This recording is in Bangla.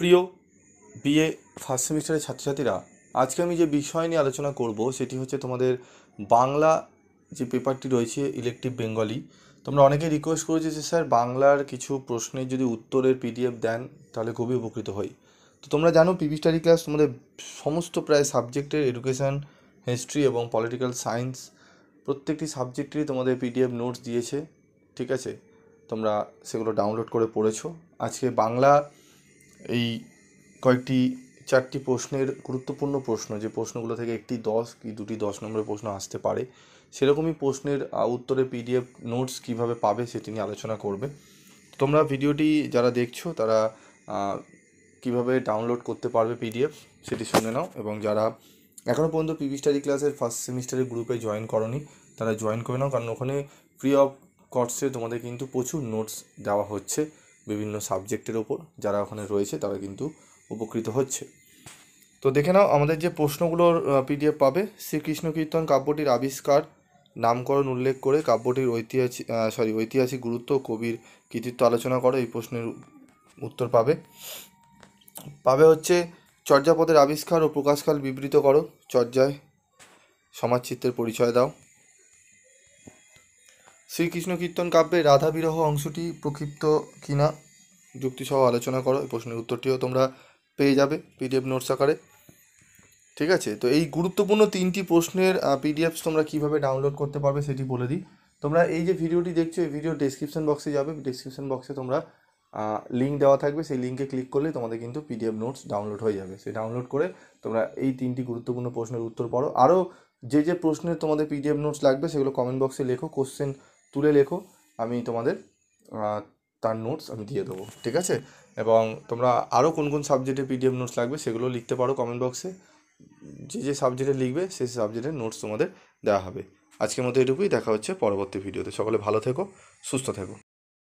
প্রিয় বিএ ফার্স্ট সেমিস্টারের ছাত্রছাত্রীরা আজকে আমি যে বিষয় নিয়ে আলোচনা করব সেটি হচ্ছে তোমাদের বাংলা যে পেপারটি রয়েছে ইলেকটিভ বেঙ্গলি তোমরা অনেকে রিকোয়েস্ট করেছো যে স্যার বাংলার কিছু প্রশ্নের যদি উত্তরের পিডিএফ দেন তাহলে খুবই উপকৃত হই তো তোমরা জানো পিবি স্টাডি ক্লাস তোমাদের সমস্ত প্রায় সাবজেক্টের এডুকেশান হিস্ট্রি এবং পলিটিক্যাল সায়েন্স প্রত্যেকটি সাবজেক্টেরই তোমাদের পিডিএফ নোটস দিয়েছে ঠিক আছে তোমরা সেগুলো ডাউনলোড করে পড়েছো আজকে বাংলা এই কয়েকটি চারটি প্রশ্নের গুরুত্বপূর্ণ প্রশ্ন যে প্রশ্নগুলো থেকে একটি দশ কি দুটি দশ নম্বরের প্রশ্ন আসতে পারে সেরকমই প্রশ্নের উত্তরে পিডিএফ নোটস কিভাবে পাবে সেটি নিয়ে আলোচনা করবে তোমরা ভিডিওটি যারা দেখছো তারা কিভাবে ডাউনলোড করতে পারবে পিডিএফ সেটি শুনে নাও এবং যারা এখনও পর্যন্ত পিভি স্টাডি ক্লাসের ফার্স্ট সেমিস্টারের গ্রুপে জয়েন করনি তারা জয়েন করে নাও কারণ ওখানে ফ্রি অফ কর্সে তোমাদের কিন্তু প্রচুর নোটস দেওয়া হচ্ছে বিভিন্ন সাবজেক্টের ওপর যারা ওখানে রয়েছে তারা কিন্তু উপকৃত হচ্ছে তো দেখে নাও আমাদের যে প্রশ্নগুলোর পিডিএফ পাবে শ্রীকৃষ্ণ কীর্তন কাব্যটির আবিষ্কার নামকরণ উল্লেখ করে কাব্যটির ঐতিহাসিক সরি ঐতিহাসিক গুরুত্ব কবির কৃতিত্ব আলোচনা করো এই প্রশ্নের উত্তর পাবে পাবে হচ্ছে চর্যাপদের আবিষ্কার ও প্রকাশকাল বিবৃত করো চর্যায় সমাজচিত্রের পরিচয় দাও শ্রীকৃষ্ণ কীর্তন কাব্যে রাধা বিরহ অংশটি প্রক্ষিপ্ত কিনা যুক্তিসহ আলোচনা করো এই প্রশ্নের উত্তরটিও তোমরা পেয়ে যাবে পিডিএফ নোটস আকারে ঠিক আছে তো এই গুরুত্বপূর্ণ তিনটি প্রশ্নের পিডিএফ তোমরা কিভাবে ডাউনলোড করতে পারবে সেটি বলে দিই তোমরা এই যে ভিডিওটি দেখছো এই ভিডিও ডিসক্রিপশন বক্সে যাবে ডিসক্রিপশন বক্সে তোমরা লিঙ্ক দেওয়া থাকবে সেই লিঙ্কে ক্লিক করলে তোমাদের কিন্তু পিডিএফ নোটস ডাউনলোড হয়ে যাবে সেই ডাউনলোড করে তোমরা এই তিনটি গুরুত্বপূর্ণ প্রশ্নের উত্তর পড়ো আরও যে যে প্রশ্নের তোমাদের পিডিএফ নোটস লাগবে সেগুলো কমেন্ট বক্সে লেখো কোশ্চেন তুলে লেখো আমি তোমাদের তার নোটস আমি দিয়ে দেবো ঠিক আছে এবং তোমরা আরও কোন কোন সাবজেক্টে পিডিএফ নোটস লাগবে সেগুলো লিখতে পারো কমেন্ট বক্সে যে যে সাবজেক্টে লিখবে সেই সাবজেক্টের নোটস তোমাদের দেওয়া হবে আজকের মতো এটুকুই দেখা হচ্ছে পরবর্তী ভিডিওতে সকলে ভালো থেকো সুস্থ থেকো